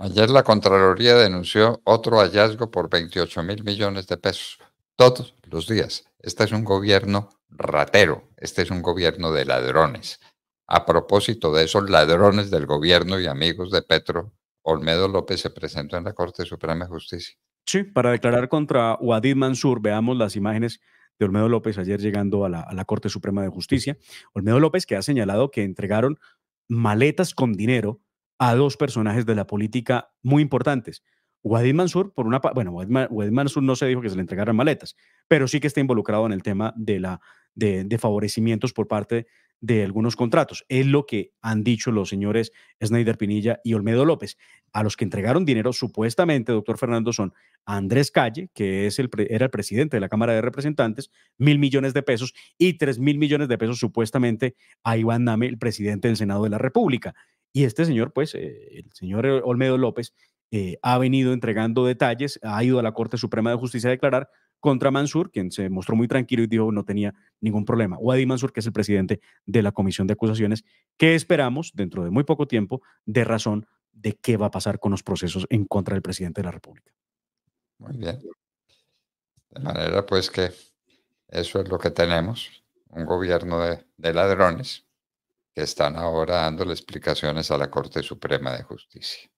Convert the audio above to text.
Ayer la Contraloría denunció otro hallazgo por 28 mil millones de pesos todos los días. Este es un gobierno ratero, este es un gobierno de ladrones. A propósito de esos ladrones del gobierno y amigos de Petro, Olmedo López se presentó en la Corte Suprema de Justicia. Sí, para declarar contra Wadid Mansur, veamos las imágenes de Olmedo López ayer llegando a la, a la Corte Suprema de Justicia. Olmedo López que ha señalado que entregaron maletas con dinero a dos personajes de la política muy importantes. Wadid Mansur, por una bueno, Wadid Mansur no se dijo que se le entregaran maletas, pero sí que está involucrado en el tema de, la, de, favorecimientos por parte de algunos contratos. Es lo que han dicho los señores Snyder Pinilla y Olmedo López. A los que entregaron dinero, supuestamente, doctor Fernando, son Andrés Calle, que es el, era el presidente de la Cámara de Representantes, mil millones de pesos, y tres mil millones de pesos, supuestamente, a Iván Name, el presidente del Senado de la República. Y este señor, pues, eh, el señor Olmedo López, eh, ha venido entregando detalles, ha ido a la Corte Suprema de Justicia a declarar contra Mansur, quien se mostró muy tranquilo y dijo no tenía ningún problema. O Adi Mansur, que es el presidente de la Comisión de Acusaciones, que esperamos dentro de muy poco tiempo de razón de qué va a pasar con los procesos en contra del presidente de la República. Muy bien. De manera pues que eso es lo que tenemos, un gobierno de ladrones están ahora dándole explicaciones a la Corte Suprema de Justicia.